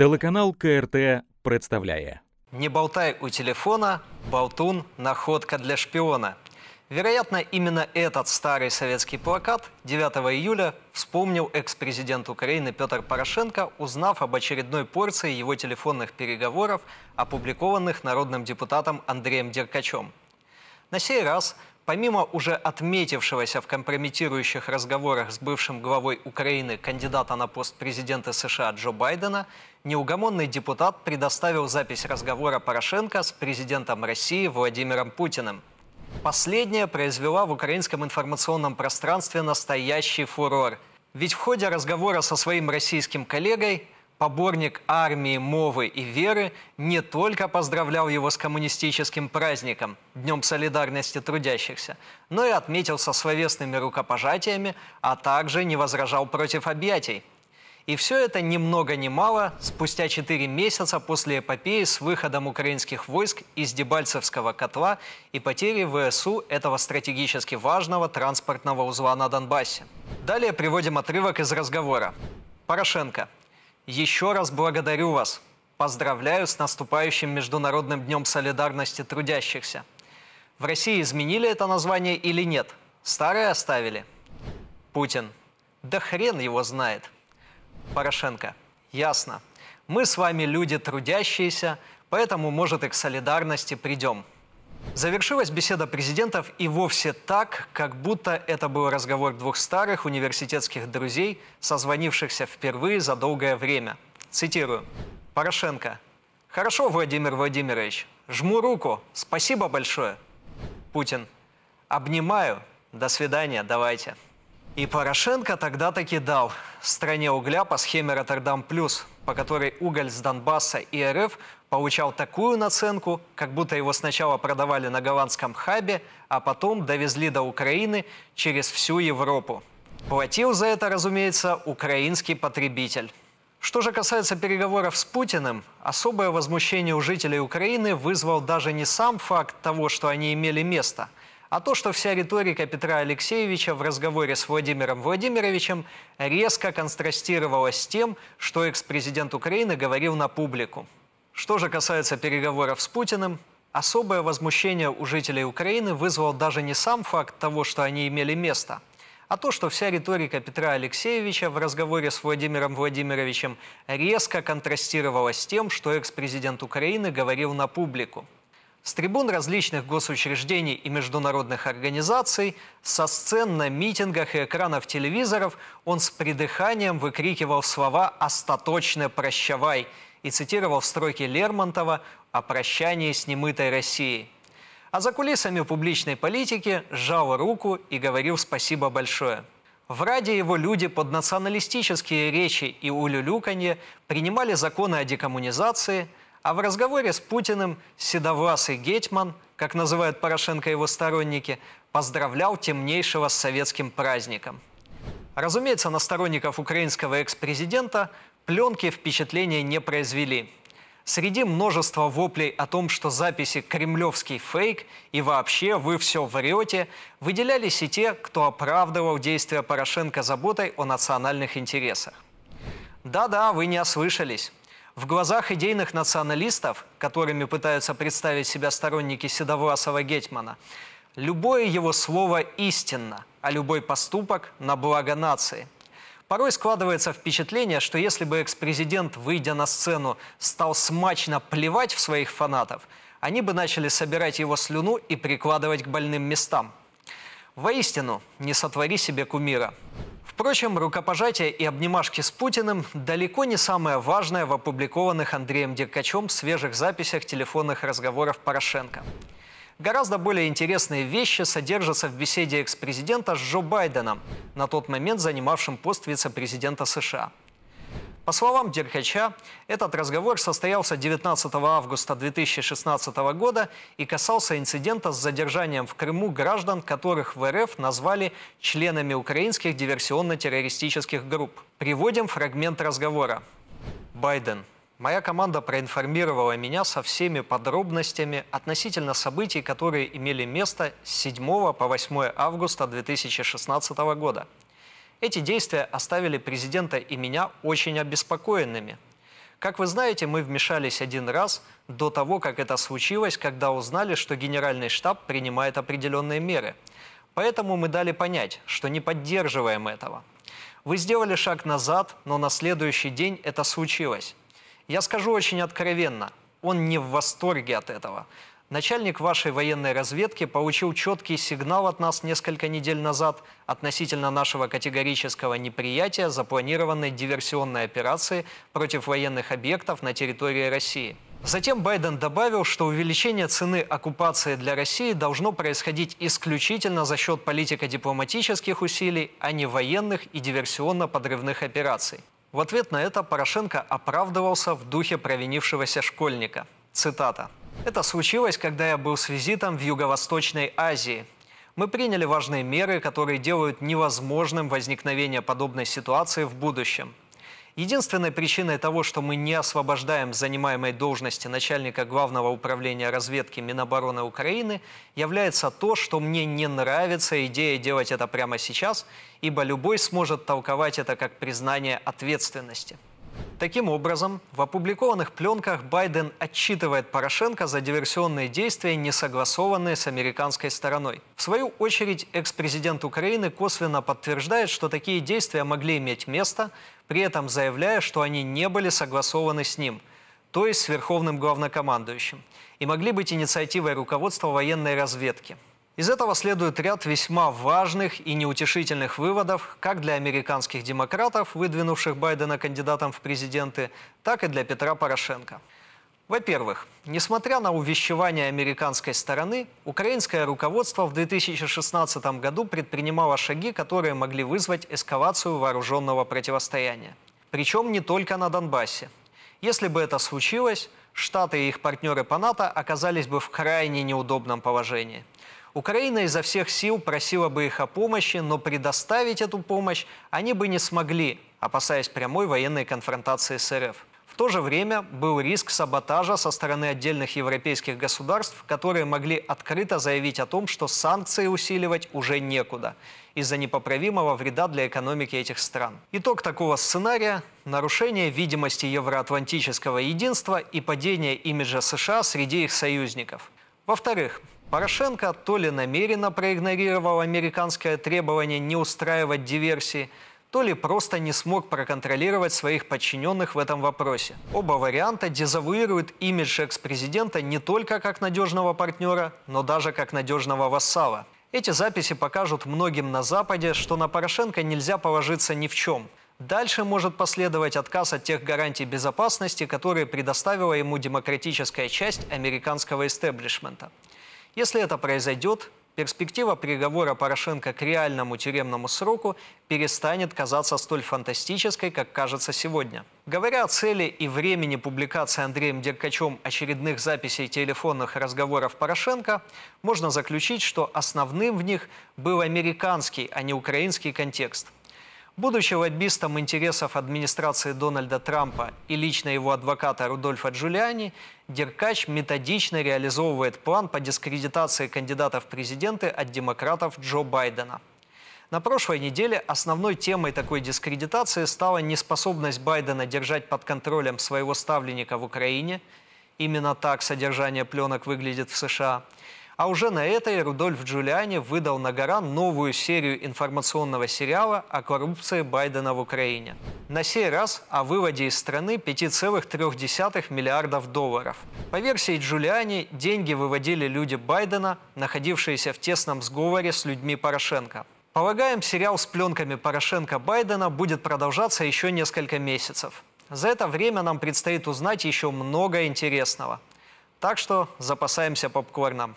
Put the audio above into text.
Телеканал КРТ представляет. Не болтай у телефона, болтун – находка для шпиона. Вероятно, именно этот старый советский плакат 9 июля вспомнил экс-президент Украины Петр Порошенко, узнав об очередной порции его телефонных переговоров, опубликованных народным депутатом Андреем Деркачем. На сей раз – Помимо уже отметившегося в компрометирующих разговорах с бывшим главой Украины кандидата на пост президента США Джо Байдена, неугомонный депутат предоставил запись разговора Порошенко с президентом России Владимиром Путиным. Последняя произвела в украинском информационном пространстве настоящий фурор. Ведь в ходе разговора со своим российским коллегой – поборник армии, мовы и веры, не только поздравлял его с коммунистическим праздником – Днем солидарности трудящихся, но и отметился словесными рукопожатиями, а также не возражал против объятий. И все это ни много ни мало спустя 4 месяца после эпопеи с выходом украинских войск из Дебальцевского котла и потери ВСУ этого стратегически важного транспортного узла на Донбассе. Далее приводим отрывок из разговора. Порошенко. Еще раз благодарю вас. Поздравляю с наступающим Международным днем солидарности трудящихся. В России изменили это название или нет? Старое оставили? Путин. Да хрен его знает. Порошенко. Ясно. Мы с вами люди трудящиеся, поэтому, может, и к солидарности придем. Завершилась беседа президентов и вовсе так, как будто это был разговор двух старых университетских друзей, созвонившихся впервые за долгое время. Цитирую. Порошенко. «Хорошо, Владимир Владимирович. Жму руку. Спасибо большое». Путин. «Обнимаю. До свидания. Давайте». И Порошенко тогда таки дал стране угля по схеме «Роттердам плюс», по которой уголь с Донбасса и РФ получал такую наценку, как будто его сначала продавали на голландском хабе, а потом довезли до Украины через всю Европу. Платил за это, разумеется, украинский потребитель. Что же касается переговоров с Путиным, особое возмущение у жителей Украины вызвал даже не сам факт того, что они имели место – а то, что вся риторика Петра Алексеевича в разговоре с Владимиром Владимировичем резко контрастировала с тем, что экс-президент Украины говорил на публику. Что же касается переговоров с Путиным, особое возмущение у жителей Украины вызвал даже не сам факт того, что они имели место – а то, что вся риторика Петра Алексеевича в разговоре с Владимиром Владимировичем резко контрастировала с тем, что экс-президент Украины говорил на публику. С трибун различных госучреждений и международных организаций, со сцен на митингах и экранов телевизоров он с придыханием выкрикивал слова «Остаточно прощавай» и цитировал строки Лермонтова о прощании с немытой Россией. А за кулисами публичной политики сжал руку и говорил «Спасибо большое». В Раде его люди под националистические речи и улюлюканье принимали законы о декоммунизации – а в разговоре с Путиным седовласый Гетьман, как называют Порошенко его сторонники, поздравлял темнейшего с советским праздником. Разумеется, на сторонников украинского экс-президента пленки впечатления не произвели. Среди множества воплей о том, что записи «кремлевский фейк» и вообще «вы все врете», выделялись и те, кто оправдывал действия Порошенко заботой о национальных интересах. Да-да, вы не ослышались. В глазах идейных националистов, которыми пытаются представить себя сторонники Седовласова Гетмана, любое его слово истинно, а любой поступок на благо нации. Порой складывается впечатление, что если бы экс-президент, выйдя на сцену, стал смачно плевать в своих фанатов, они бы начали собирать его слюну и прикладывать к больным местам. Воистину, не сотвори себе кумира. Впрочем, рукопожатие и обнимашки с Путиным далеко не самое важное в опубликованных Андреем Деркачем свежих записях телефонных разговоров Порошенко. Гораздо более интересные вещи содержатся в беседе экс-президента с Джо Байденом, на тот момент занимавшим пост вице-президента США. По словам Деркача, этот разговор состоялся 19 августа 2016 года и касался инцидента с задержанием в Крыму граждан, которых в РФ назвали членами украинских диверсионно-террористических групп. Приводим фрагмент разговора. Байден. Моя команда проинформировала меня со всеми подробностями относительно событий, которые имели место с 7 по 8 августа 2016 года. Эти действия оставили президента и меня очень обеспокоенными. Как вы знаете, мы вмешались один раз до того, как это случилось, когда узнали, что Генеральный штаб принимает определенные меры. Поэтому мы дали понять, что не поддерживаем этого. Вы сделали шаг назад, но на следующий день это случилось. Я скажу очень откровенно, он не в восторге от этого. Начальник вашей военной разведки получил четкий сигнал от нас несколько недель назад относительно нашего категорического неприятия запланированной диверсионной операции против военных объектов на территории России. Затем Байден добавил, что увеличение цены оккупации для России должно происходить исключительно за счет политико-дипломатических усилий, а не военных и диверсионно-подрывных операций. В ответ на это Порошенко оправдывался в духе провинившегося школьника. Цитата. Это случилось, когда я был с визитом в Юго-Восточной Азии. Мы приняли важные меры, которые делают невозможным возникновение подобной ситуации в будущем. Единственной причиной того, что мы не освобождаем занимаемой должности начальника Главного управления разведки Минобороны Украины, является то, что мне не нравится идея делать это прямо сейчас, ибо любой сможет толковать это как признание ответственности. Таким образом, в опубликованных пленках Байден отчитывает Порошенко за диверсионные действия, не согласованные с американской стороной. В свою очередь, экс-президент Украины косвенно подтверждает, что такие действия могли иметь место, при этом заявляя, что они не были согласованы с ним, то есть с верховным главнокомандующим, и могли быть инициативой руководства военной разведки – из этого следует ряд весьма важных и неутешительных выводов как для американских демократов, выдвинувших Байдена кандидатом в президенты, так и для Петра Порошенко. Во-первых, несмотря на увещевание американской стороны, украинское руководство в 2016 году предпринимало шаги, которые могли вызвать эскалацию вооруженного противостояния. Причем не только на Донбассе. Если бы это случилось, Штаты и их партнеры по НАТО оказались бы в крайне неудобном положении – Украина изо всех сил просила бы их о помощи, но предоставить эту помощь они бы не смогли, опасаясь прямой военной конфронтации с РФ. В то же время был риск саботажа со стороны отдельных европейских государств, которые могли открыто заявить о том, что санкции усиливать уже некуда из-за непоправимого вреда для экономики этих стран. Итог такого сценария – нарушение видимости евроатлантического единства и падение имиджа США среди их союзников. Во-вторых, Порошенко то ли намеренно проигнорировал американское требование не устраивать диверсии, то ли просто не смог проконтролировать своих подчиненных в этом вопросе. Оба варианта дезавуируют имидж экс-президента не только как надежного партнера, но даже как надежного вассала. Эти записи покажут многим на Западе, что на Порошенко нельзя положиться ни в чем. Дальше может последовать отказ от тех гарантий безопасности, которые предоставила ему демократическая часть американского истеблишмента. Если это произойдет, перспектива приговора Порошенко к реальному тюремному сроку перестанет казаться столь фантастической, как кажется сегодня. Говоря о цели и времени публикации Андреем Деркачем очередных записей телефонных разговоров Порошенко, можно заключить, что основным в них был американский, а не украинский контекст – Будучи лоббистом интересов администрации Дональда Трампа и лично его адвоката Рудольфа Джулиани, Деркач методично реализовывает план по дискредитации кандидатов в президенты от демократов Джо Байдена. На прошлой неделе основной темой такой дискредитации стала неспособность Байдена держать под контролем своего ставленника в Украине. Именно так содержание пленок выглядит в США – а уже на этой Рудольф Джулиани выдал на гора новую серию информационного сериала о коррупции Байдена в Украине. На сей раз о выводе из страны 5,3 миллиардов долларов. По версии Джулиани, деньги выводили люди Байдена, находившиеся в тесном сговоре с людьми Порошенко. Полагаем, сериал с пленками Порошенко-Байдена будет продолжаться еще несколько месяцев. За это время нам предстоит узнать еще много интересного. Так что запасаемся попкорном.